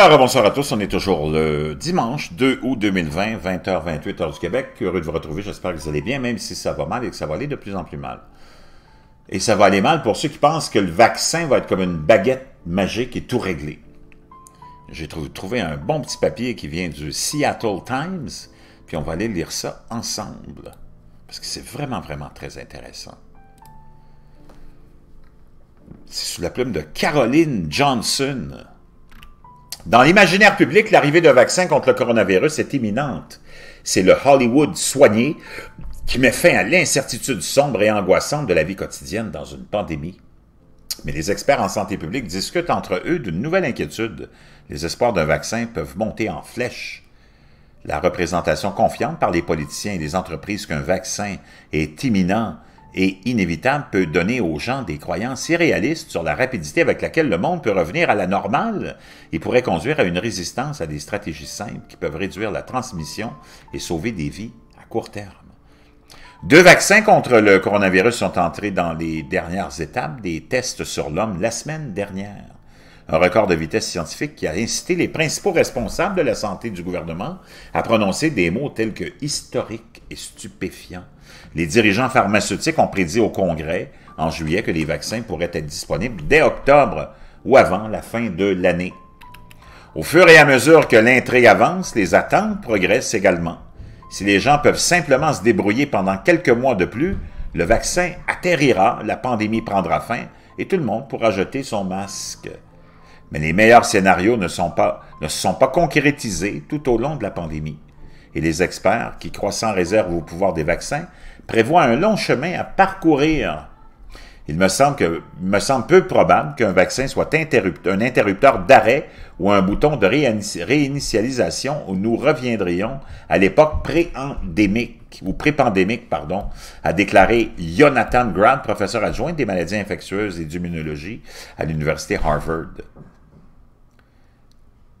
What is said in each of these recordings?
Alors, bonsoir à tous. On est toujours le dimanche 2 août 2020, 20h, 28 heures du Québec. Heureux de vous retrouver. J'espère que vous allez bien, même si ça va mal et que ça va aller de plus en plus mal. Et ça va aller mal pour ceux qui pensent que le vaccin va être comme une baguette magique et tout réglé. J'ai trouvé un bon petit papier qui vient du Seattle Times, puis on va aller lire ça ensemble, parce que c'est vraiment, vraiment très intéressant. C'est sous la plume de Caroline Johnson. Dans l'imaginaire public, l'arrivée d'un vaccin contre le coronavirus est imminente. C'est le Hollywood soigné qui met fin à l'incertitude sombre et angoissante de la vie quotidienne dans une pandémie. Mais les experts en santé publique discutent entre eux d'une nouvelle inquiétude. Les espoirs d'un vaccin peuvent monter en flèche. La représentation confiante par les politiciens et les entreprises qu'un vaccin est imminent et inévitable peut donner aux gens des croyances irréalistes sur la rapidité avec laquelle le monde peut revenir à la normale et pourrait conduire à une résistance à des stratégies simples qui peuvent réduire la transmission et sauver des vies à court terme. Deux vaccins contre le coronavirus sont entrés dans les dernières étapes des tests sur l'homme la semaine dernière un record de vitesse scientifique qui a incité les principaux responsables de la santé du gouvernement à prononcer des mots tels que historique et stupéfiant les dirigeants pharmaceutiques ont prédit au Congrès en juillet que les vaccins pourraient être disponibles dès octobre ou avant la fin de l'année. Au fur et à mesure que l'intrigue avance, les attentes progressent également. Si les gens peuvent simplement se débrouiller pendant quelques mois de plus, le vaccin atterrira, la pandémie prendra fin et tout le monde pourra jeter son masque. Mais les meilleurs scénarios ne, sont pas, ne se sont pas concrétisés tout au long de la pandémie et les experts, qui croient sans réserve au pouvoir des vaccins, prévoient un long chemin à parcourir. Il me semble, peu probable qu'un vaccin soit un interrupteur d'arrêt ou un bouton de réinitialisation où nous reviendrions à l'époque pré-endémique ou pré-pandémique, pardon, a déclaré Jonathan Grant, professeur adjoint des maladies infectieuses et d'immunologie à l'université Harvard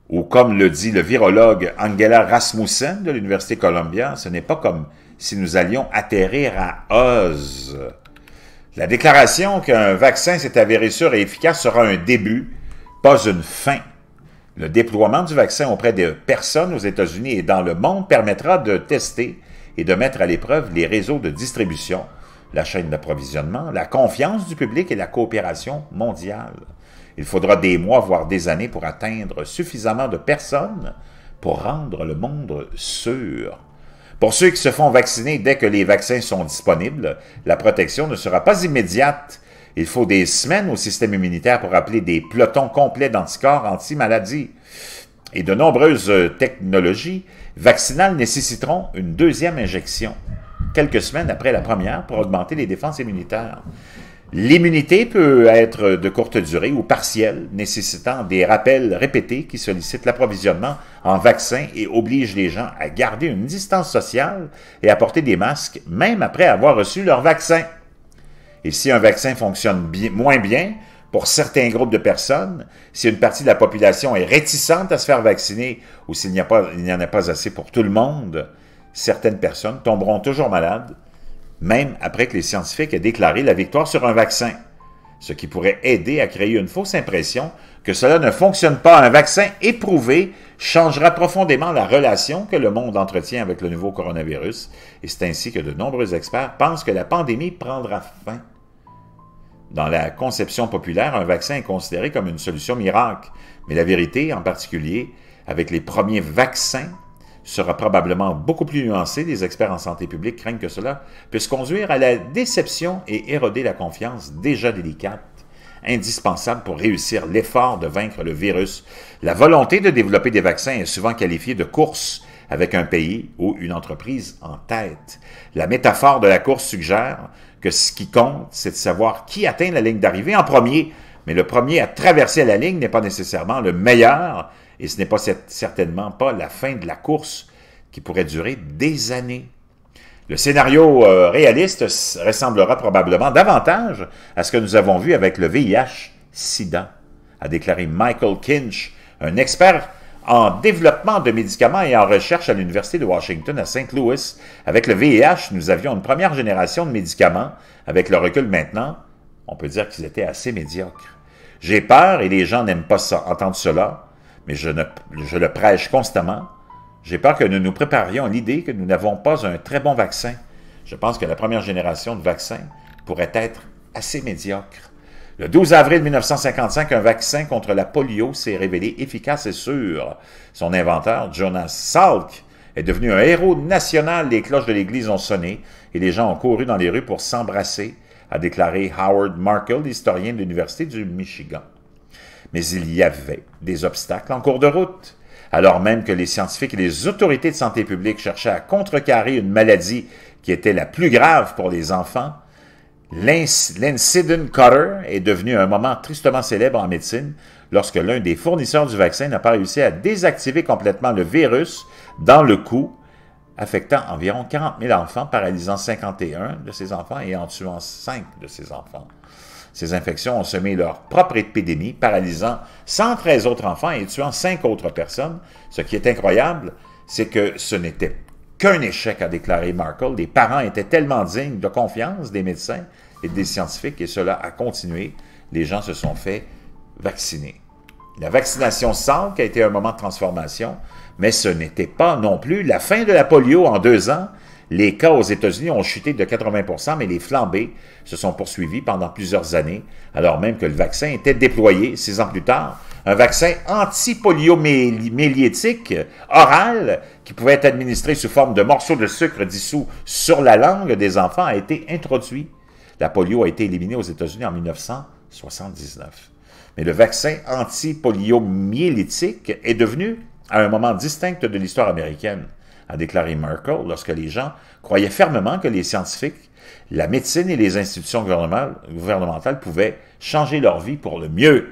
ou comme le dit le virologue Angela Rasmussen de l'Université Columbia, ce n'est pas comme si nous allions atterrir à Oz. La déclaration qu'un vaccin s'est avéré sûr et efficace sera un début, pas une fin. Le déploiement du vaccin auprès des personnes aux États-Unis et dans le monde permettra de tester et de mettre à l'épreuve les réseaux de distribution, la chaîne d'approvisionnement, la confiance du public et la coopération mondiale. Il faudra des mois, voire des années pour atteindre suffisamment de personnes pour rendre le monde sûr. Pour ceux qui se font vacciner dès que les vaccins sont disponibles, la protection ne sera pas immédiate. Il faut des semaines au système immunitaire pour appeler des pelotons complets d'anticorps anti-maladie. Et de nombreuses technologies vaccinales nécessiteront une deuxième injection quelques semaines après la première pour augmenter les défenses immunitaires. L'immunité peut être de courte durée ou partielle, nécessitant des rappels répétés qui sollicitent l'approvisionnement en vaccins et obligent les gens à garder une distance sociale et à porter des masques même après avoir reçu leur vaccin. Et si un vaccin fonctionne moins bien pour certains groupes de personnes, si une partie de la population est réticente à se faire vacciner ou s'il n'y en a pas assez pour tout le monde, certaines personnes tomberont toujours malades même après que les scientifiques aient déclaré la victoire sur un vaccin, ce qui pourrait aider à créer une fausse impression que cela ne fonctionne pas. Un vaccin éprouvé changera profondément la relation que le monde entretient avec le nouveau coronavirus, et c'est ainsi que de nombreux experts pensent que la pandémie prendra fin. Dans la conception populaire, un vaccin est considéré comme une solution miracle, mais la vérité, en particulier avec les premiers vaccins sera probablement beaucoup plus nuancé. Les experts en santé publique craignent que cela puisse conduire à la déception et éroder la confiance déjà délicate indispensable pour réussir l'effort de vaincre le virus. La volonté de développer des vaccins est souvent qualifiée de course avec un pays ou une entreprise en tête. La métaphore de la course suggère que ce qui compte, c'est de savoir qui atteint la ligne d'arrivée en premier, mais le premier à traverser la ligne n'est pas nécessairement le meilleur, et ce n'est certainement pas la fin de la course qui pourrait durer des années. Le scénario euh, réaliste ressemblera probablement davantage à ce que nous avons vu avec le VIH-Sida, a déclaré Michael Kinch, un expert en développement de médicaments et en recherche à l'Université de Washington à St. Louis. Avec le VIH, nous avions une première génération de médicaments. Avec le recul maintenant, on peut dire qu'ils étaient assez médiocres. J'ai peur, et les gens n'aiment pas ça, entendre cela, mais je, le prêche constamment, j'ai peur que nous nous préparions à l'idée que nous n'avons pas un très bon vaccin. Je pense que la première génération de vaccins pourrait être assez médiocre. Le 12 avril 1955, un vaccin contre la polio s'est révélé efficace et sûr. Son inventeur, Jonas Salk, est devenu un héros national. Les cloches de l'Église ont sonné et les gens ont couru dans les rues pour s'embrasser, a déclaré Howard Markle, historien de l'Université du Michigan. Mais il y avait des obstacles en cours de route. Alors même que les scientifiques et les autorités de santé publique cherchaient à contrecarrer une maladie qui était la plus grave pour les enfants, l'incident Cutter est devenu un moment tristement célèbre en médecine lorsque l'un des fournisseurs du vaccin n'a pas réussi à désactiver complètement le virus dans le cou, affectant environ 40 000 enfants, paralysant 51 de ces enfants et en tuant 5 de ces enfants. Ces infections ont semé leur propre épidémie, paralysant 113 autres enfants et tuant cinq autres personnes. Ce qui est incroyable, c'est que ce n'était qu'un échec, a déclaré Markle. Les parents étaient tellement dignes de confiance des médecins et des scientifiques, et cela a continué. Les gens se sont fait vacciner. La vaccination semble a été un moment de transformation, mais ce n'était pas non plus la fin de la polio en deux ans les cas aux États-Unis ont chuté de 80 mais les flambées se sont poursuivies pendant plusieurs années, alors même que le vaccin était déployé six ans plus tard. Un vaccin antipoliomyélitique oral qui pouvait être administré sous forme de morceaux de sucre dissous sur la langue des enfants a été introduit. La polio a été éliminée aux États-Unis en 1979. Mais le vaccin antipoliomyélitique est devenu à un moment distinct de l'histoire américaine a déclaré Merkel, lorsque les gens croyaient fermement que les scientifiques, la médecine et les institutions gouvernementales pouvaient changer leur vie pour le mieux.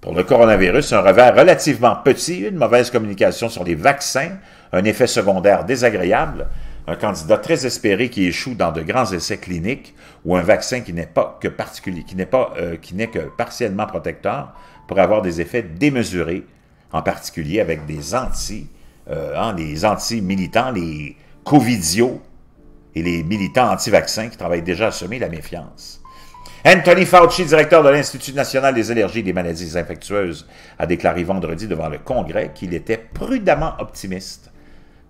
Pour le coronavirus, un revers relativement petit, une mauvaise communication sur les vaccins, un effet secondaire désagréable, un candidat très espéré qui échoue dans de grands essais cliniques ou un vaccin qui n'est pas que particulier, qui n'est pas euh, qui n'est que partiellement protecteur pour avoir des effets démesurés, en particulier avec des anti euh, hein, les anti-militants, les covidios et les militants anti-vaccins qui travaillent déjà à semer la méfiance. Anthony Fauci, directeur de l'Institut national des allergies et des maladies infectieuses, a déclaré vendredi devant le Congrès qu'il était prudemment optimiste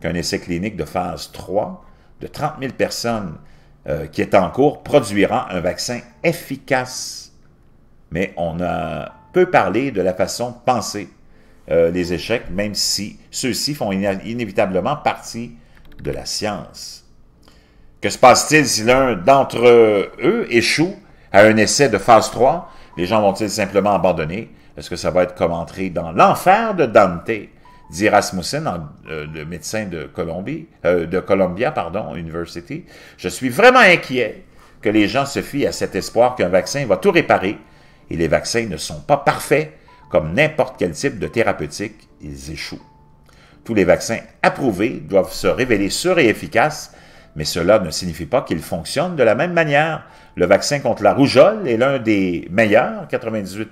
qu'un essai clinique de phase 3 de 30 000 personnes euh, qui est en cours produira un vaccin efficace. Mais on a peu parlé de la façon pensée les euh, échecs, même si ceux-ci font inévitablement partie de la science. Que se passe-t-il si l'un d'entre eux échoue à un essai de phase 3? Les gens vont-ils simplement abandonner? Est-ce que ça va être comme entrer dans l'enfer de Dante? dit Rasmussen, euh, le médecin de euh, de Columbia, pardon, University. Je suis vraiment inquiet que les gens se fient à cet espoir qu'un vaccin va tout réparer. Et les vaccins ne sont pas parfaits, comme n'importe quel type de thérapeutique, ils échouent. Tous les vaccins approuvés doivent se révéler sûrs et efficaces, mais cela ne signifie pas qu'ils fonctionnent de la même manière. Le vaccin contre la rougeole est l'un des meilleurs, 98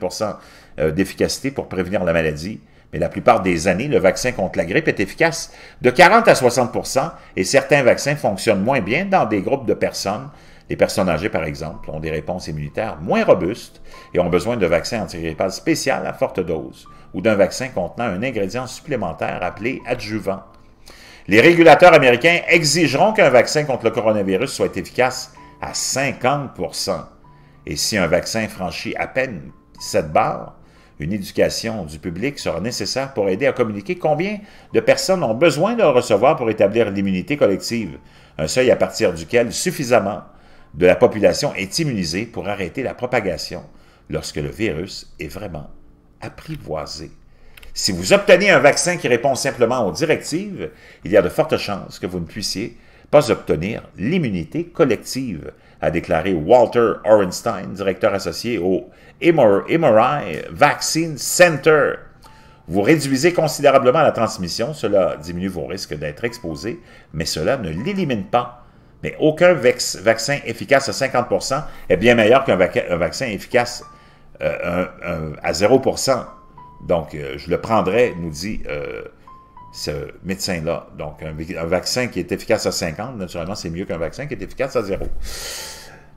euh, d'efficacité pour prévenir la maladie, mais la plupart des années, le vaccin contre la grippe est efficace de 40 à 60 et certains vaccins fonctionnent moins bien dans des groupes de personnes les personnes âgées, par exemple, ont des réponses immunitaires moins robustes et ont besoin de vaccins antigrippal spécial à forte dose ou d'un vaccin contenant un ingrédient supplémentaire appelé adjuvant. Les régulateurs américains exigeront qu'un vaccin contre le coronavirus soit efficace à 50 Et si un vaccin franchit à peine cette barre, une éducation du public sera nécessaire pour aider à communiquer combien de personnes ont besoin de le recevoir pour établir l'immunité collective, un seuil à partir duquel suffisamment de la population est immunisée pour arrêter la propagation lorsque le virus est vraiment apprivoisé. Si vous obtenez un vaccin qui répond simplement aux directives, il y a de fortes chances que vous ne puissiez pas obtenir l'immunité collective, a déclaré Walter Orenstein, directeur associé au MRI Vaccine Center. Vous réduisez considérablement la transmission, cela diminue vos risques d'être exposé, mais cela ne l'élimine pas mais aucun vaccin efficace à 50 est bien meilleur qu'un vaccin efficace euh, à 0 Donc, euh, je le prendrais, nous dit euh, ce médecin-là. Donc, un, vaccin qui est efficace à 50, naturellement, c'est mieux qu'un vaccin qui est efficace à 0.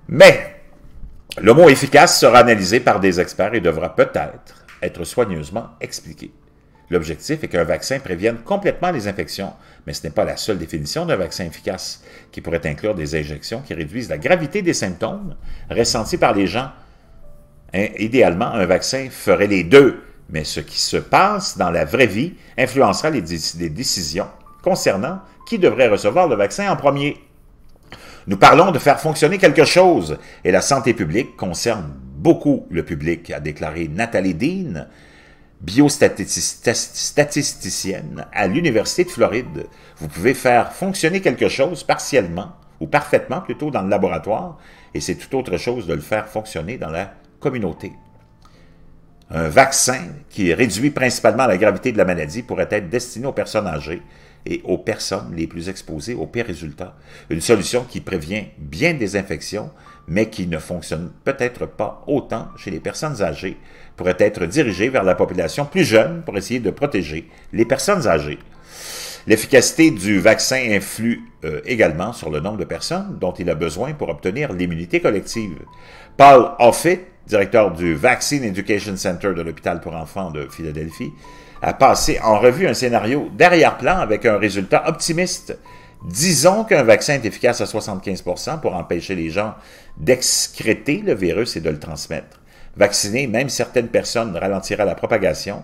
Mais, le mot efficace sera analysé par des experts et devra peut-être être soigneusement expliqué. L'objectif est qu'un vaccin prévienne complètement les infections, mais ce n'est pas la seule définition d'un vaccin efficace, qui pourrait inclure des injections qui réduisent la gravité des symptômes ressentis par les gens. Idéalement, un vaccin ferait les deux, mais ce qui se passe dans la vraie vie influencera les, décisions concernant qui devrait recevoir le vaccin en premier. Nous parlons de faire fonctionner quelque chose, et la santé publique concerne beaucoup le public, a déclaré Nathalie Dean, biostatisticienne à l'Université de Floride. Vous pouvez faire fonctionner quelque chose partiellement ou parfaitement plutôt dans le laboratoire et c'est tout autre chose de le faire fonctionner dans la communauté. Un vaccin qui réduit principalement la gravité de la maladie pourrait être destiné aux personnes âgées et aux personnes les plus exposées aux pires résultats. Une solution qui prévient bien des infections, mais qui ne fonctionne peut-être pas autant chez les personnes âgées, pourrait être dirigée vers la population plus jeune pour essayer de protéger les personnes âgées. L'efficacité du vaccin influe euh, également sur le nombre de personnes dont il a besoin pour obtenir l'immunité collective. Paul Offit, directeur du Vaccine Education Center de l'hôpital pour enfants de Philadelphie, a passé en revue un scénario d'arrière-plan avec un résultat optimiste. Disons qu'un vaccin est efficace à 75 pour empêcher les gens d'excréter le virus et de le transmettre. Vacciner même certaines personnes ralentira la propagation,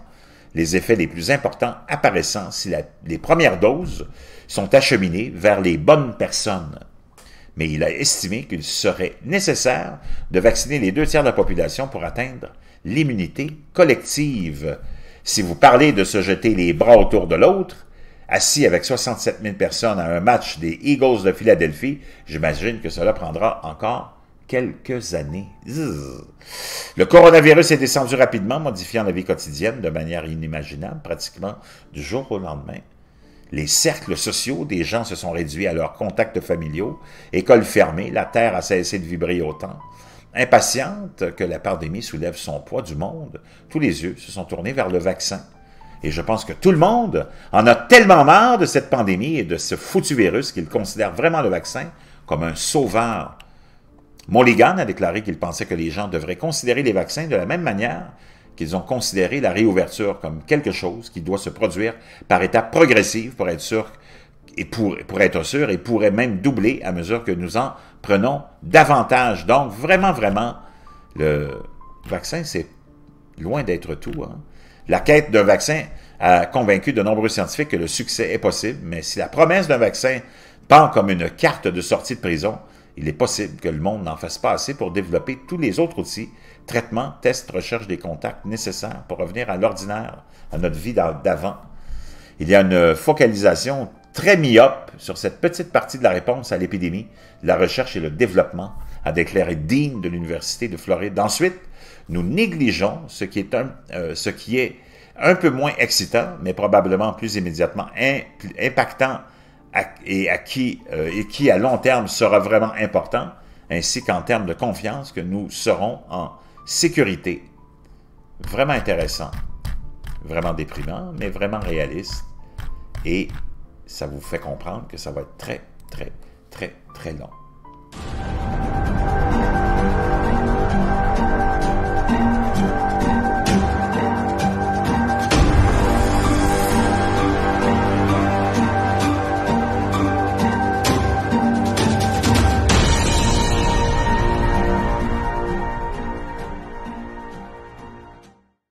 les effets les plus importants apparaissant si les premières doses sont acheminées vers les bonnes personnes. Mais il a estimé qu'il serait nécessaire de vacciner les deux tiers de la population pour atteindre l'immunité collective. Si vous parlez de se jeter les bras autour de l'autre, assis avec 67 000 personnes à un match des Eagles de Philadelphie, j'imagine que cela prendra encore quelques années. Le coronavirus est descendu rapidement, modifiant la vie quotidienne de manière inimaginable, pratiquement du jour au lendemain. Les cercles sociaux des gens se sont réduits à leurs contacts familiaux, écoles fermées, la terre a cessé de vibrer autant. Impatiente que la pandémie soulève son poids du monde, tous les yeux se sont tournés vers le vaccin. Et je pense que tout le monde en a tellement marre de cette pandémie et de ce foutu virus qu'il considère vraiment le vaccin comme un sauveur. Mulligan a déclaré qu'il pensait que les gens devraient considérer les vaccins de la même manière qu'ils ont considéré la réouverture comme quelque chose qui doit se produire par étapes progressives pour être sûr et pour, être sûr, et pourrait même doubler à mesure que nous en prenons davantage. Donc, vraiment, vraiment, le vaccin, c'est loin d'être tout. Hein. La quête d'un vaccin a convaincu de nombreux scientifiques que le succès est possible, mais si la promesse d'un vaccin pend comme une carte de sortie de prison, il est possible que le monde n'en fasse pas assez pour développer tous les autres outils, traitements, tests, recherche des contacts nécessaires pour revenir à l'ordinaire, à notre vie d'avant. Il y a une focalisation très myope sur cette petite partie de la réponse à l'épidémie, la recherche et le développement, a déclaré digne de l'Université de Floride. Ensuite, nous négligeons ce qui est un, euh, ce qui est un peu moins excitant, mais probablement plus immédiatement impactant et, à qui, euh, et qui à long terme sera vraiment important, ainsi qu'en termes de confiance que nous serons en sécurité. Vraiment intéressant, vraiment déprimant, mais vraiment réaliste et ça vous fait comprendre que ça va être très, très, très, très long.